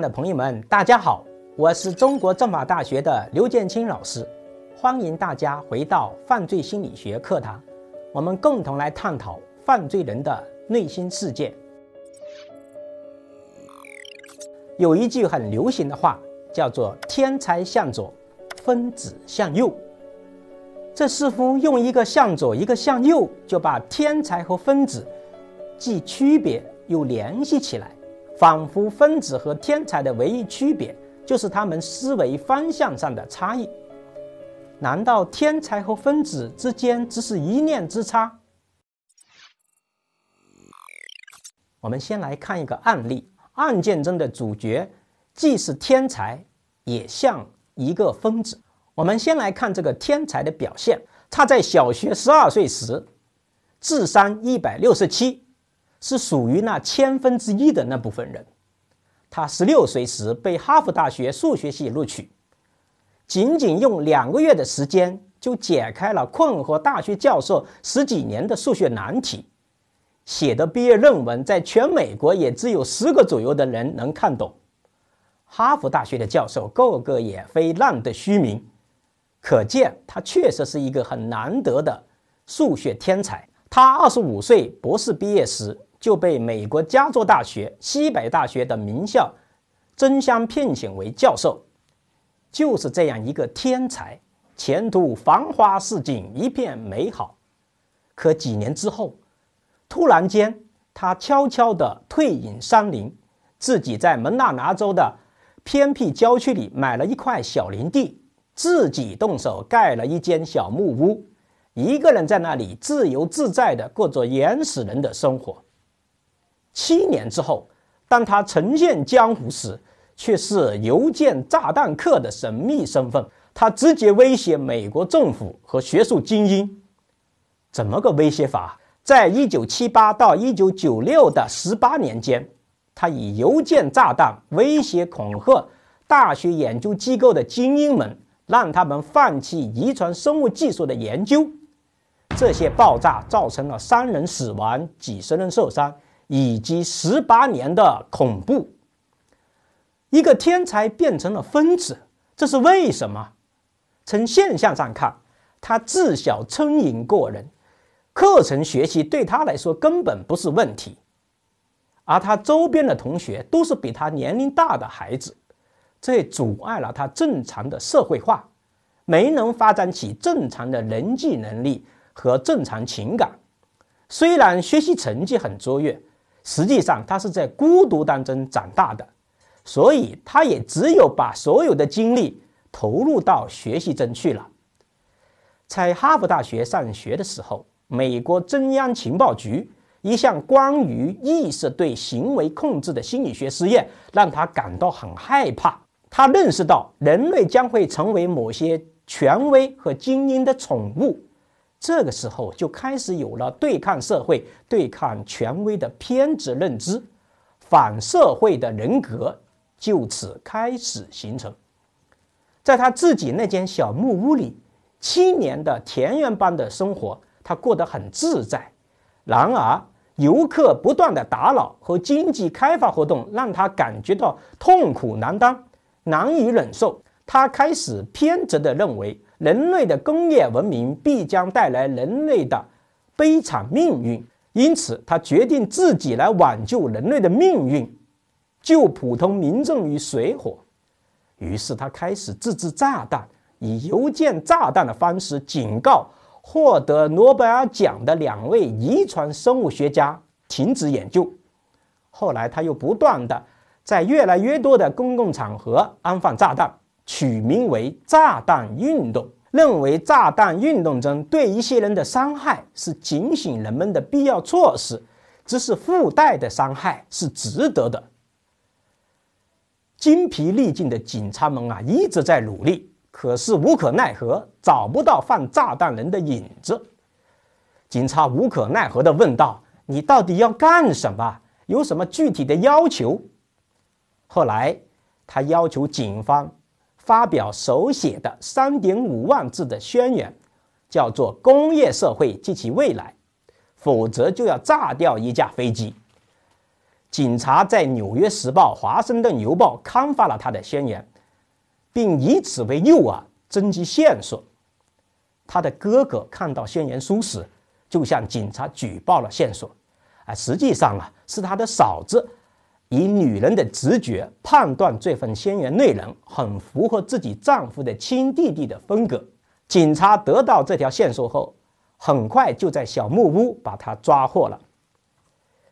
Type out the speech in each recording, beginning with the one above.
的朋友们，大家好，我是中国政法大学的刘建清老师，欢迎大家回到犯罪心理学课堂，我们共同来探讨犯罪人的内心世界。有一句很流行的话，叫做“天才向左，疯子向右”，这似乎用一个向左，一个向右，就把天才和疯子既区别又联系起来。仿佛分子和天才的唯一区别就是他们思维方向上的差异。难道天才和分子之间只是一念之差？我们先来看一个案例，案件中的主角既是天才，也像一个疯子。我们先来看这个天才的表现，他在小学十二岁时，智商一百六十七。是属于那千分之一的那部分人。他十六岁时被哈佛大学数学系录取，仅仅用两个月的时间就解开了困惑大学教授十几年的数学难题，写的毕业论文在全美国也只有十个左右的人能看懂。哈佛大学的教授个个也非浪得虚名，可见他确实是一个很难得的数学天才。他二十五岁博士毕业时。就被美国加州大学、西北大学的名校争相聘请为教授，就是这样一个天才，前途繁花似锦，一片美好。可几年之后，突然间，他悄悄地退隐山林，自己在蒙纳拿州的偏僻郊区里买了一块小林地，自己动手盖了一间小木屋，一个人在那里自由自在地过着原始人的生活。七年之后，当他重现江湖时，却是邮件炸弹客的神秘身份。他直接威胁美国政府和学术精英，怎么个威胁法？在1978到1996的18年间，他以邮件炸弹威胁恐吓大学研究机构的精英们，让他们放弃遗传生物技术的研究。这些爆炸造成了三人死亡，几十人受伤。以及十八年的恐怖，一个天才变成了疯子，这是为什么？从现象上看，他自小聪颖过人，课程学习对他来说根本不是问题，而他周边的同学都是比他年龄大的孩子，这阻碍了他正常的社会化，没能发展起正常的人际能力和正常情感。虽然学习成绩很卓越。实际上，他是在孤独当中长大的，所以他也只有把所有的精力投入到学习中去了。在哈佛大学上学的时候，美国中央情报局一项关于意识对行为控制的心理学实验，让他感到很害怕。他认识到，人类将会成为某些权威和精英的宠物。这个时候就开始有了对抗社会、对抗权威的偏执认知，反社会的人格就此开始形成。在他自己那间小木屋里，七年的田园般的生活，他过得很自在。然而，游客不断的打扰和经济开发活动，让他感觉到痛苦难当，难以忍受。他开始偏执的认为。人类的工业文明必将带来人类的悲惨命运，因此他决定自己来挽救人类的命运，救普通民众于水火。于是他开始自制炸弹，以邮件炸弹的方式警告获得诺贝尔奖的两位遗传生物学家停止研究。后来他又不断的在越来越多的公共场合安放炸弹。取名为“炸弹运动”，认为“炸弹运动”中对一些人的伤害是警醒人们的必要措施，只是附带的伤害是值得的。精疲力尽的警察们啊，一直在努力，可是无可奈何，找不到放炸弹人的影子。警察无可奈何地问道：“你到底要干什么？有什么具体的要求？”后来，他要求警方。发表手写的三点五万字的宣言，叫做《工业社会及其未来》，否则就要炸掉一架飞机。警察在《纽约时报》《华盛顿邮报》刊发了他的宣言，并以此为诱饵征集线索。他的哥哥看到宣言书时，就向警察举报了线索。啊，实际上啊，是他的嫂子。以女人的直觉判断，这份宣言内容很符合自己丈夫的亲弟弟的风格。警察得到这条线索后，很快就在小木屋把他抓获了。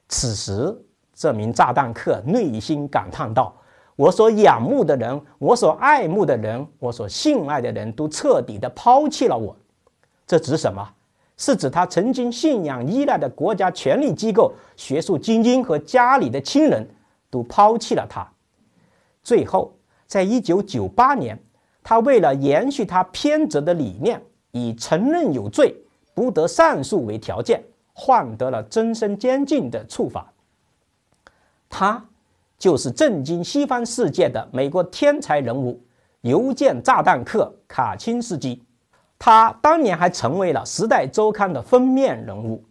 此时，这名炸弹客内心感叹道：“我所仰慕的人，我所爱慕的人，我所信赖的人都彻底的抛弃了我。”这指什么？是指他曾经信仰依赖的国家权力机构、学术精英和家里的亲人。都抛弃了他。最后，在一九九八年，他为了延续他偏执的理念，以承认有罪、不得上诉为条件，换得了终身监禁的处罚。他就是震惊西方世界的美国天才人物——邮件炸弹客卡钦斯基。他当年还成为了《时代周刊》的封面人物。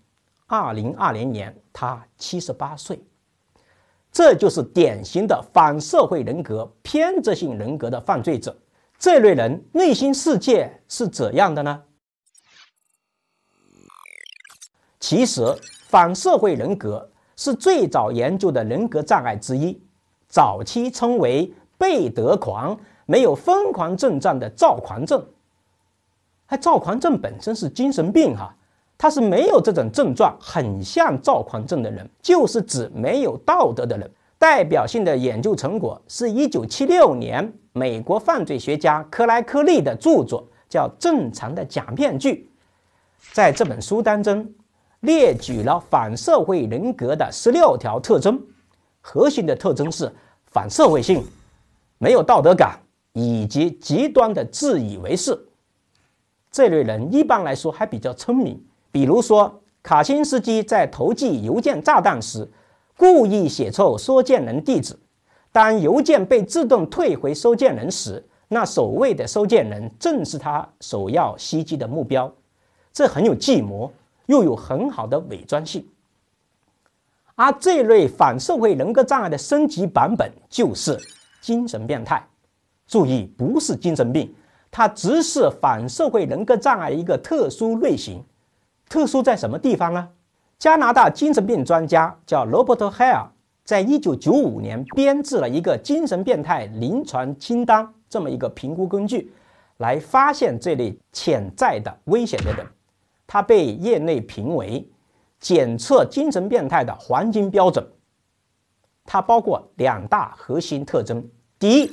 二零二零年，他七十八岁。这就是典型的反社会人格、偏执性人格的犯罪者。这类人内心世界是怎样的呢？其实，反社会人格是最早研究的人格障碍之一，早期称为贝德狂，没有疯狂症状的躁狂症。哎，躁狂症本身是精神病哈。他是没有这种症状，很像躁狂症的人，就是指没有道德的人。代表性的研究成果是1976年美国犯罪学家克莱克利的著作，叫《正常的假面具》。在这本书当中，列举了反社会人格的十六条特征，核心的特征是反社会性、没有道德感以及极端的自以为是。这类人一般来说还比较聪明。比如说，卡钦斯基在投寄邮件炸弹时，故意写错收件人地址。当邮件被自动退回收件人时，那所谓的收件人正是他首要袭击的目标。这很有计谋，又有很好的伪装性。而这类反社会人格障碍的升级版本就是精神变态。注意，不是精神病，它只是反社会人格障碍一个特殊类型。特殊在什么地方呢？加拿大精神病专家叫罗伯特·海尔，在一九九五年编制了一个精神变态临床清单，这么一个评估工具，来发现这类潜在的危险的人。他被业内评为检测精神变态的黄金标准。它包括两大核心特征：第一，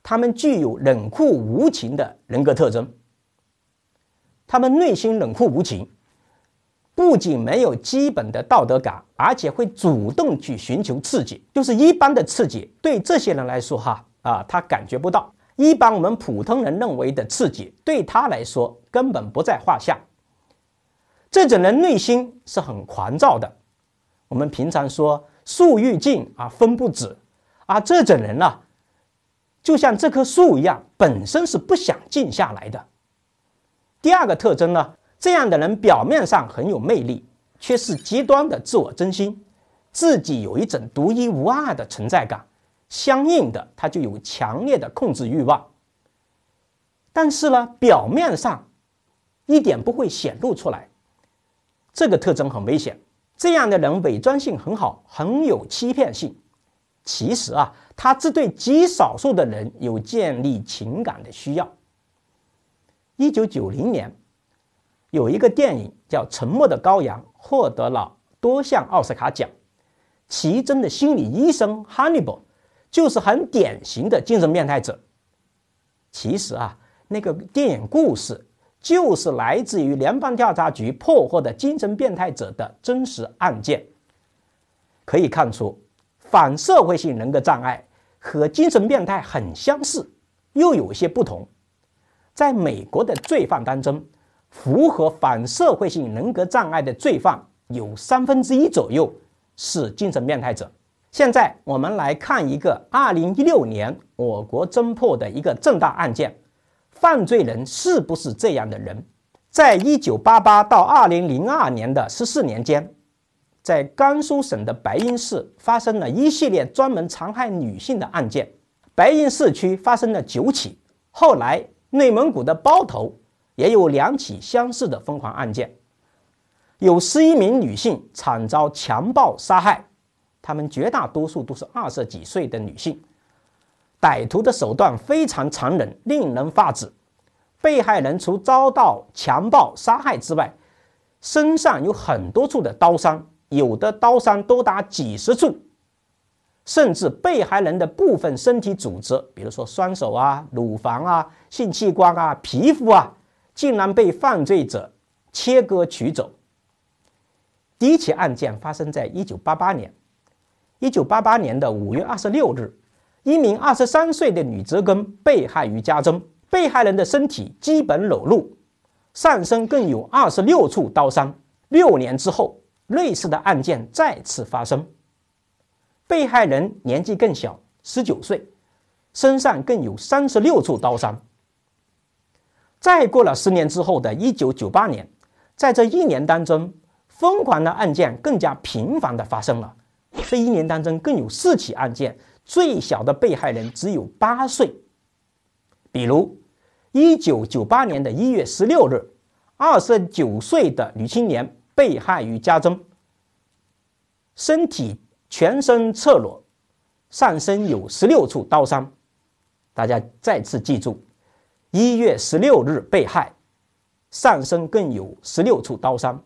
他们具有冷酷无情的人格特征，他们内心冷酷无情。不仅没有基本的道德感，而且会主动去寻求刺激。就是一般的刺激，对这些人来说，哈啊，他感觉不到。一般我们普通人认为的刺激，对他来说根本不在话下。这种人内心是很狂躁的。我们平常说树欲静而风不止，而这种人呢，就像这棵树一样，本身是不想静下来的。第二个特征呢？这样的人表面上很有魅力，却是极端的自我中心，自己有一种独一无二的存在感，相应的他就有强烈的控制欲望。但是呢，表面上一点不会显露出来，这个特征很危险。这样的人伪装性很好，很有欺骗性。其实啊，他只对极少数的人有建立情感的需要。一九九零年。有一个电影叫《沉默的羔羊》，获得了多项奥斯卡奖。其中的心理医生 Hannibal 就是很典型的精神变态者。其实啊，那个电影故事就是来自于联邦调查局破获的精神变态者的真实案件。可以看出，反社会性人格障碍和精神变态很相似，又有一些不同。在美国的罪犯当中。符合反社会性人格障碍的罪犯有三分之一左右是精神变态者。现在我们来看一个2016年我国侦破的一个重大案件，犯罪人是不是这样的人？在1988到2002年的14年间，在甘肃省的白银市发生了一系列专门残害女性的案件，白银市区发生了九起。后来内蒙古的包头。也有两起相似的疯狂案件，有十一名女性惨遭强暴杀害，她们绝大多数都是二十几岁的女性。歹徒的手段非常残忍，令人发指。被害人除遭到强暴杀害之外，身上有很多处的刀伤，有的刀伤多达几十处，甚至被害人的部分身体组织，比如说双手啊、乳房啊、性器官啊、皮肤啊。竟然被犯罪者切割取走。第一起案件发生在一九八八年，一九八八年的五月二十六日，一名二十三岁的女职工被害于家中，被害人的身体基本裸露，上身更有二十六处刀伤。六年之后，类似的案件再次发生，被害人年纪更小，十九岁，身上更有三十六处刀伤。再过了十年之后的1998年，在这一年当中，疯狂的案件更加频繁的发生了。这一年当中，更有四起案件，最小的被害人只有八岁。比如，1998年的一月十六日，二十九岁的女青年被害于家中，身体全身赤裸，上身有十六处刀伤。大家再次记住。一月十六日被害，上身更有十六处刀伤，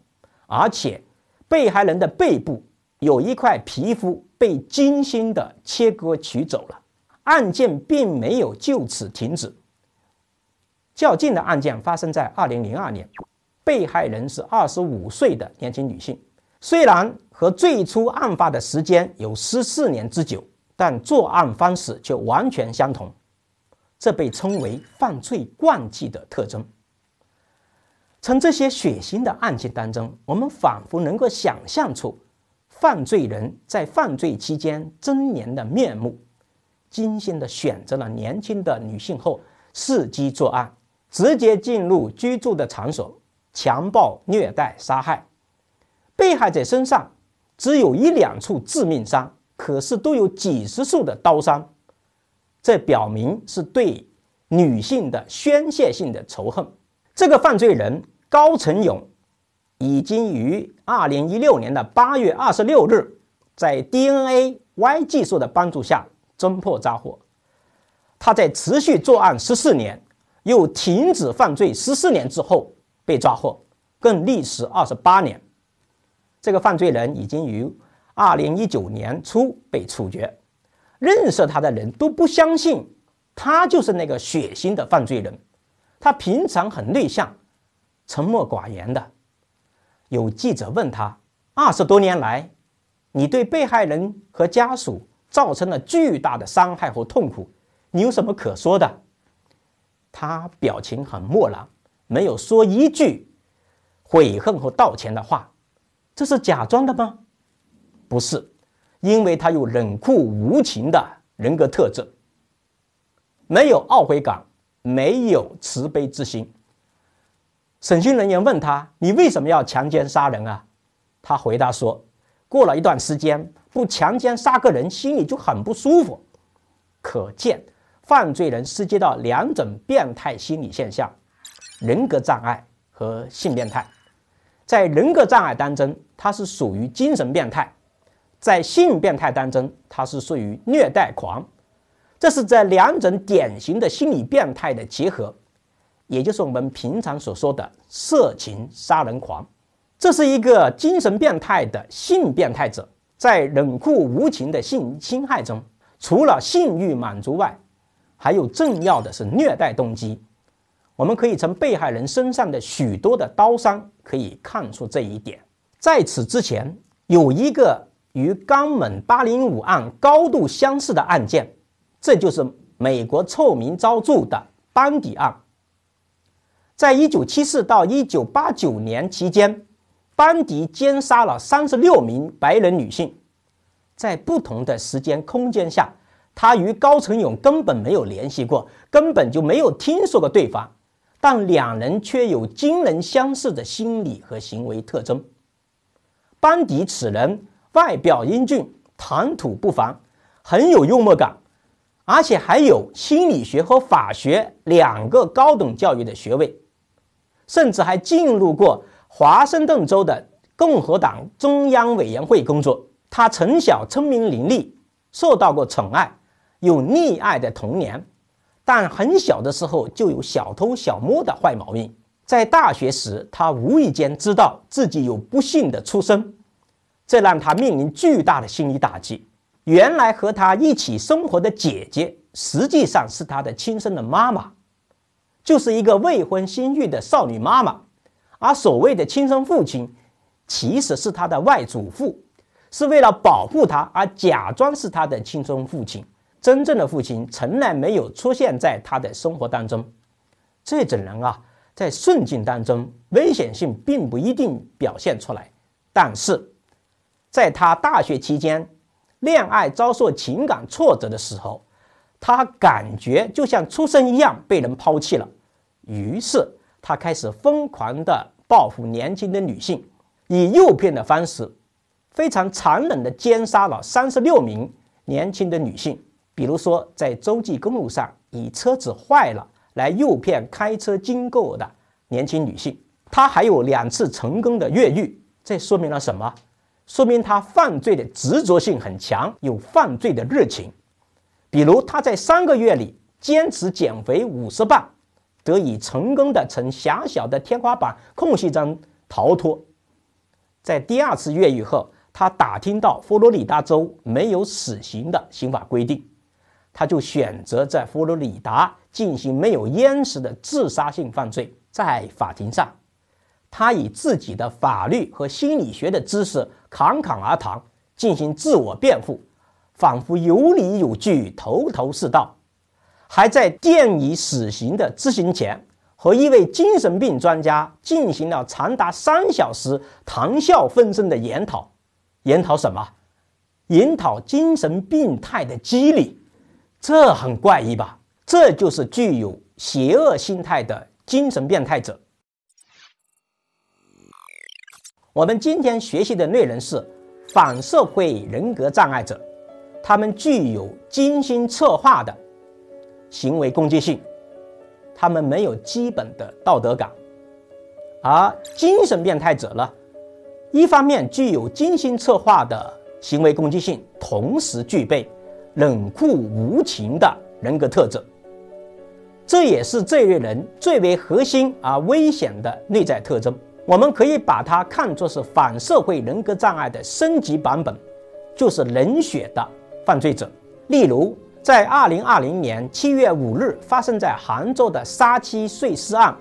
而且被害人的背部有一块皮肤被精心的切割取走了。案件并没有就此停止。较近的案件发生在二零零二年，被害人是二十五岁的年轻女性。虽然和最初案发的时间有十四年之久，但作案方式却完全相同。这被称为犯罪惯技的特征。从这些血腥的案件当中，我们仿佛能够想象出犯罪人在犯罪期间狰狞的面目。精心的选择了年轻的女性后，伺机作案，直接进入居住的场所，强暴、虐待、杀害。被害者身上只有一两处致命伤，可是都有几十处的刀伤。这表明是对女性的宣泄性的仇恨。这个犯罪人高成勇已经于二零一六年的八月二十六日，在 DNA Y 技术的帮助下侦破抓获。他在持续作案十四年，又停止犯罪十四年之后被抓获，更历时二十八年。这个犯罪人已经于二零一九年初被处决。认识他的人都不相信，他就是那个血腥的犯罪人。他平常很内向，沉默寡言的。有记者问他：“二十多年来，你对被害人和家属造成了巨大的伤害和痛苦，你有什么可说的？”他表情很漠然，没有说一句悔恨和道歉的话。这是假装的吗？不是。因为他有冷酷无情的人格特质，没有懊悔感，没有慈悲之心。审讯人员问他：“你为什么要强奸杀人啊？”他回答说：“过了一段时间，不强奸杀个人，心里就很不舒服。”可见，犯罪人涉及到两种变态心理现象：人格障碍和性变态。在人格障碍当中，他是属于精神变态。在性变态当中，他是属于虐待狂，这是这两种典型的心理变态的结合，也就是我们平常所说的色情杀人狂。这是一个精神变态的性变态者，在冷酷无情的性侵害中，除了性欲满足外，还有重要的是虐待动机。我们可以从被害人身上的许多的刀伤可以看出这一点。在此之前，有一个。与冈本八零五案高度相似的案件，这就是美国臭名昭著的邦迪案。在一九七四到一九八九年期间，邦迪奸杀了三十六名白人女性。在不同的时间空间下，他与高成勇根本没有联系过，根本就没有听说过对方，但两人却有惊人相似的心理和行为特征。邦迪此人。外表英俊，谈吐不凡，很有幽默感，而且还有心理学和法学两个高等教育的学位，甚至还进入过华盛顿州的共和党中央委员会工作。他从小聪明伶俐，受到过宠爱，有溺爱的童年，但很小的时候就有小偷小摸的坏毛病。在大学时，他无意间知道自己有不幸的出身。这让他面临巨大的心理打击。原来和他一起生活的姐姐实际上是他的亲生的妈妈，就是一个未婚先孕的少女妈妈。而所谓的亲生父亲，其实是他的外祖父，是为了保护他而假装是他的亲生父亲。真正的父亲从来没有出现在他的生活当中。这种人啊，在顺境当中危险性并不一定表现出来，但是。在他大学期间，恋爱遭受情感挫折的时候，他感觉就像出生一样被人抛弃了。于是他开始疯狂的报复年轻的女性，以诱骗的方式，非常残忍的奸杀了三十六名年轻的女性。比如说，在洲际公路上以车子坏了来诱骗开车经过的年轻女性。他还有两次成功的越狱，这说明了什么？说明他犯罪的执着性很强，有犯罪的热情。比如，他在三个月里坚持减肥五十磅，得以成功的从狭小的天花板空隙中逃脱。在第二次越狱后，他打听到佛罗里达州没有死刑的刑法规定，他就选择在佛罗里达进行没有淹死的自杀性犯罪，在法庭上。他以自己的法律和心理学的知识侃侃而谈，进行自我辩护，仿佛有理有据、头头是道。还在电椅死刑的执行前，和一位精神病专家进行了长达三小时谈笑风生的研讨。研讨什么？研讨精神病态的机理。这很怪异吧？这就是具有邪恶心态的精神变态者。我们今天学习的内容是反社会人格障碍者，他们具有精心策划的行为攻击性，他们没有基本的道德感。而精神变态者呢，一方面具有精心策划的行为攻击性，同时具备冷酷无情的人格特质，这也是这类人最为核心而危险的内在特征。我们可以把它看作是反社会人格障碍的升级版本，就是冷血的犯罪者。例如，在二零二零年七月五日发生在杭州的杀妻碎尸案，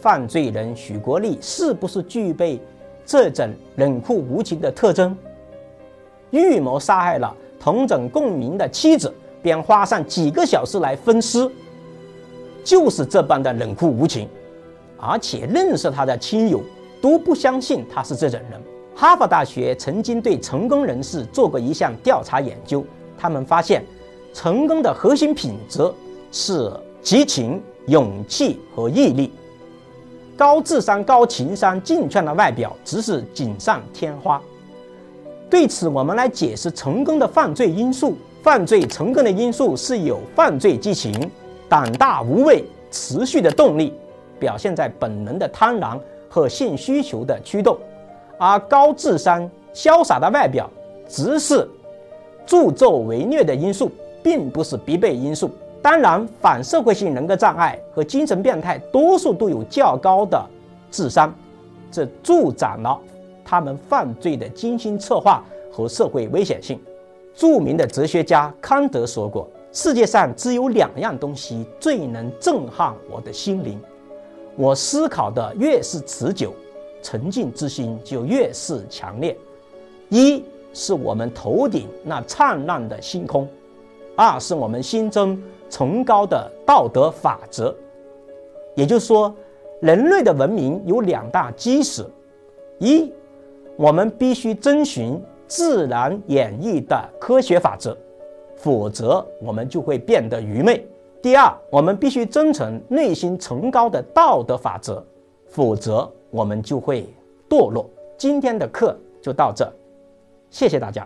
犯罪人许国立是不是具备这种冷酷无情的特征？预谋杀害了同枕共鸣的妻子，便花上几个小时来分尸，就是这般的冷酷无情。而且认识他的亲友都不相信他是这种人。哈佛大学曾经对成功人士做过一项调查研究，他们发现，成功的核心品质是激情、勇气和毅力。高智商、高情商、俊俏的外表只是锦上添花。对此，我们来解释成功的犯罪因素。犯罪成功的因素是有犯罪激情、胆大无畏、持续的动力。表现在本能的贪婪和性需求的驱动，而高智商、潇洒的外表只是助纣为虐的因素，并不是必备因素。当然，反社会性人格障碍和精神变态多数都有较高的智商，这助长了他们犯罪的精心策划和社会危险性。著名的哲学家康德说过：“世界上只有两样东西最能震撼我的心灵。”我思考的越是持久，沉静之心就越是强烈。一是我们头顶那灿烂的星空，二是我们心中崇高的道德法则。也就是说，人类的文明有两大基石：一，我们必须遵循自然演绎的科学法则，否则我们就会变得愚昧。第二，我们必须遵从内心崇高的道德法则，否则我们就会堕落。今天的课就到这，谢谢大家。